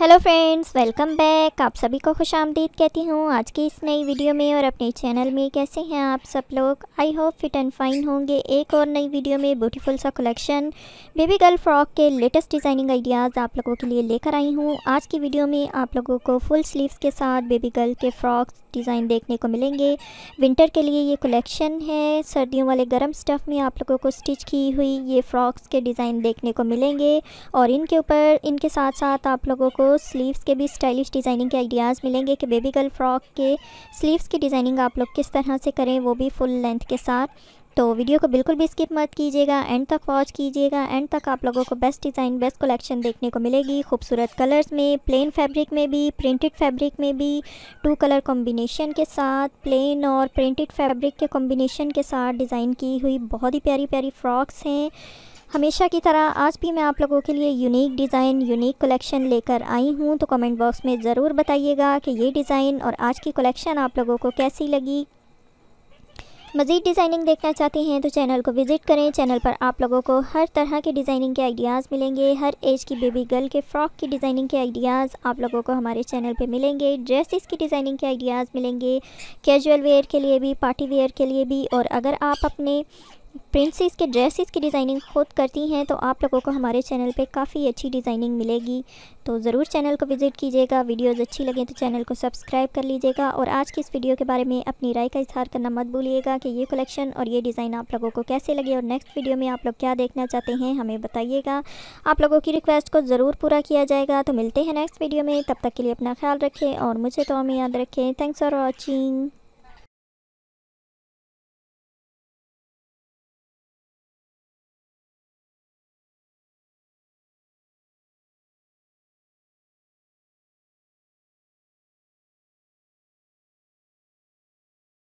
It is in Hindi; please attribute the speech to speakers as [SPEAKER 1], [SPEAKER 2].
[SPEAKER 1] हेलो फ्रेंड्स वेलकम बैक आप सभी को खुश आमदीद कहती हूँ आज की इस नई वीडियो में और अपने चैनल में कैसे हैं आप सब लोग I hope fit and fine होंगे एक और नई वीडियो में ब्यूटीफुल सा कलेक्शन बेबी गर्ल फ्रॉक के लेटेस्ट डिज़ाइनिंग आइडियाज़ आप लोगों के लिए लेकर आई हूँ आज की वीडियो में आप लोगों को फुल स्लीव्स के साथ बेबी गर्ल के फ्रॉक्स डिज़ाइन देखने को मिलेंगे विंटर के लिए ये कलेक्शन है सर्दियों वाले गर्म स्टफ़ में आप लोगों को स्टिच की हुई ये फ्रॉक्स के डिज़ाइन देखने को मिलेंगे और इनके ऊपर इनके साथ साथ आप लोगों को स्लीव्स के भी स्टाइलिश डिज़ाइनिंग के आइडियाज़ मिलेंगे कि बेबी गर्ल फ्रॉक के स्लीव्स की डिज़ाइनिंग आप लोग किस तरह से करें वो भी फुल लेंथ के साथ तो वीडियो को बिल्कुल भी स्किप मत कीजिएगा एंड तक वॉच कीजिएगा एंड तक आप लोगों को बेस्ट डिज़ाइन बेस्ट कलेक्शन देखने को मिलेगी खूबसूरत कलर्स में प्लेन फैब्रिक में भी प्रिंटेड फैब्रिक में भी टू कलर कॉम्बिनेशन के साथ प्लेन और प्रिंटेड फैब्रिक के कॉम्बिनेशन के साथ डिज़ाइन की हुई बहुत ही प्यारी प्यारी फ्रॉक्स हैं हमेशा की तरह आज भी मैं आप लोगों के लिए यूनिक डिज़ाइन यूनिक कलेक्शन लेकर आई हूँ तो कमेंट बॉक्स में ज़रूर बताइएगा कि ये डिज़ाइन और आज की कलेक्शन आप लोगों को कैसी लगी मज़ीद डिज़ाइनिंग देखना चाहते हैं तो चैनल को विज़िट करें चैनल पर आप लोगों को हर तरह के डिज़ाइनिंग के आइडियाज़ मिलेंगे हर एज की बेबी गर्ल के फ़्रॉक की डिज़ाइनिंग के आइडियाज़ आप लोगों को हमारे चैनल पर मिलेंगे ड्रेसिस की डिज़ाइनिंग के आइडियाज़ मिलेंगे कैजुअल वेयर के लिए भी पार्टी वेयर के लिए भी और अगर आप अपने प्रिंसेस के ड्रेसेस की डिज़ाइनिंग खुद करती हैं तो आप लोगों को हमारे चैनल पे काफ़ी अच्छी डिज़ाइनिंग मिलेगी तो ज़रूर चैनल को विज़िट कीजिएगा वीडियोस अच्छी लगें तो चैनल को सब्सक्राइब कर लीजिएगा और आज की इस वीडियो के बारे में अपनी राय का इजहार करना मत भूलिएगा कि ये कलेक्शन और ये डिज़ाइन आप लोगों को कैसे लगे और नेक्स्ट वीडियो में आप लोग क्या देखना चाहते हैं हमें बताइएगा आप लोगों की रिक्वेस्ट को ज़रूर पूरा किया जाएगा तो मिलते हैं नेक्स्ट वीडियो में तब तक के लिए अपना ख्याल रखें और मुझे तो हमें याद रखें थैंक्स फॉर वॉचिंग